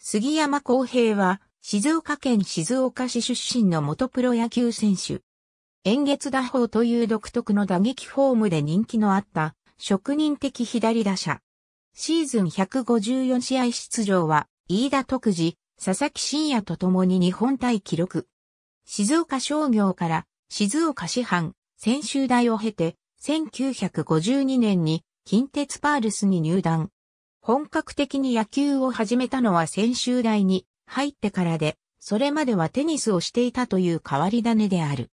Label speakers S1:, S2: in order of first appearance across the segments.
S1: 杉山公平は、静岡県静岡市出身の元プロ野球選手。円月打法という独特の打撃フォームで人気のあった職人的左打者。シーズン154試合出場は、飯田徳次、佐々木真也と共に日本対記録。静岡商業から静岡市販、専修大を経て、1952年に近鉄パールスに入団。本格的に野球を始めたのは先週代に入ってからで、それまではテニスをしていたという変わり種である。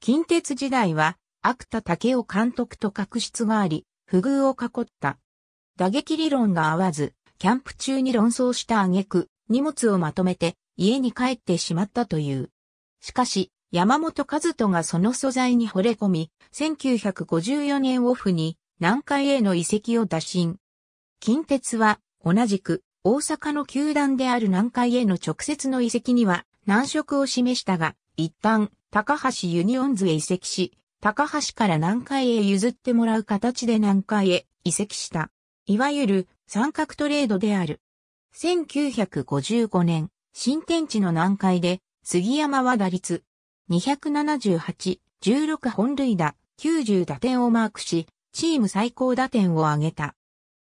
S1: 近鉄時代は、芥田武雄監督と確執があり、不遇を囲った。打撃理論が合わず、キャンプ中に論争した挙句、荷物をまとめて家に帰ってしまったという。しかし、山本和人がその素材に惚れ込み、1954年オフに南海への移籍を打診。近鉄は、同じく、大阪の球団である南海への直接の移籍には難色を示したが、一旦、高橋ユニオンズへ移籍し、高橋から南海へ譲ってもらう形で南海へ移籍した。いわゆる三角トレードである。1955年、新天地の南海で、杉山は打率278、16本塁打、90打点をマークし、チーム最高打点を挙げた。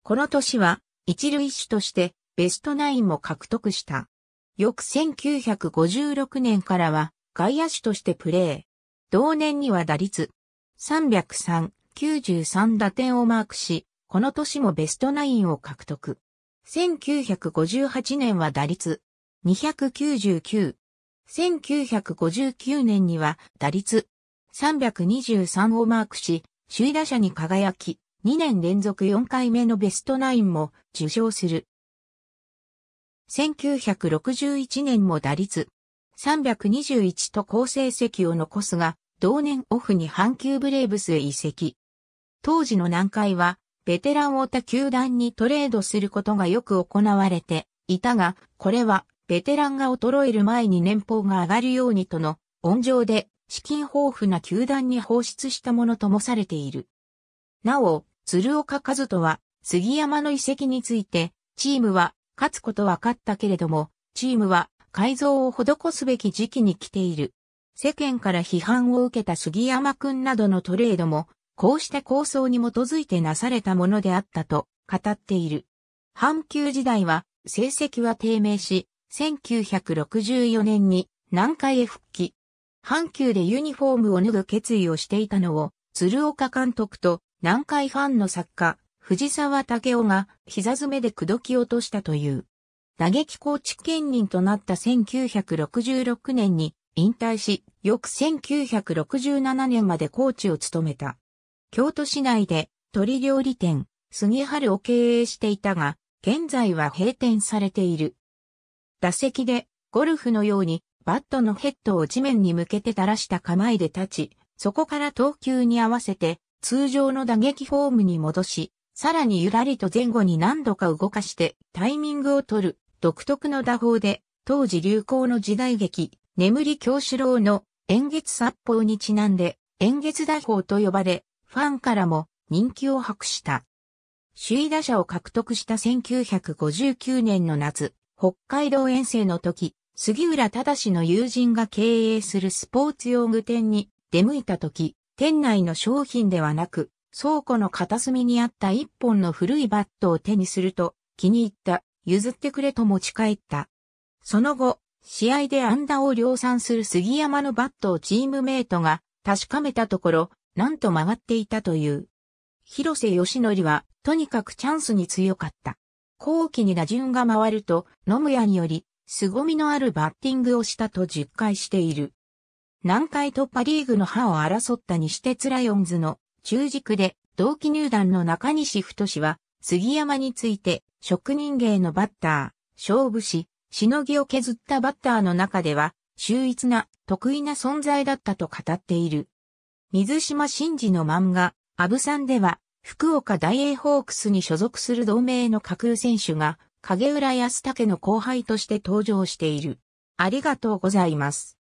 S1: この年は一塁手としてベストナインも獲得した。翌1956年からは外野手としてプレー。同年には打率303、93打点をマークし、この年もベストナインを獲得。1958年は打率299。1959年には打率323をマークし、首位打者に輝き、2年連続4回目のベストナインも受賞する。1961年も打率321と好成績を残すが、同年オフに阪急ブレーブスへ移籍。当時の南海は、ベテランを他球団にトレードすることがよく行われていたが、これは、ベテランが衰える前に年俸が上がるようにとの、温情で、資金豊富な球団に放出したものともされている。なお、鶴岡和人は、杉山の遺跡について、チームは、勝つことは勝ったけれども、チームは、改造を施すべき時期に来ている。世間から批判を受けた杉山くんなどのトレードも、こうした構想に基づいてなされたものであったと語っている。阪急時代は成績は低迷し、1964年に南海へ復帰。阪急でユニフォームを脱ぐ決意をしていたのを鶴岡監督と南海ファンの作家、藤沢武雄が膝詰めで口説き落としたという。打撃コーチ兼任となった1966年に引退し、翌1967年までコーチを務めた。京都市内で鳥料理店、杉春を経営していたが、現在は閉店されている。打席でゴルフのようにバットのヘッドを地面に向けて垂らした構えで立ち、そこから投球に合わせて通常の打撃フォームに戻し、さらにゆらりと前後に何度か動かしてタイミングを取る独特の打法で、当時流行の時代劇、眠り京志郎の演月殺法にちなんで演月打法と呼ばれ、ファンからも人気を博した。首位打者を獲得した1959年の夏、北海道遠征の時、杉浦正の友人が経営するスポーツ用具店に出向いた時、店内の商品ではなく、倉庫の片隅にあった一本の古いバットを手にすると、気に入った、譲ってくれと持ち帰った。その後、試合でンダを量産する杉山のバットをチームメイトが確かめたところ、なんと曲がっていたという。広瀬義則は、とにかくチャンスに強かった。後期に打順が回ると、野村により、凄みのあるバッティングをしたと実感している。南海突破リーグの歯を争った西鉄ライオンズの中軸で同期入団の中西太氏は杉山について職人芸のバッター、勝負し、しのぎを削ったバッターの中では秀逸な得意な存在だったと語っている。水島真嗣の漫画、アブさんでは福岡大英ホークスに所属する同盟の架空選手が影浦安武の後輩として登場している。ありがとうございます。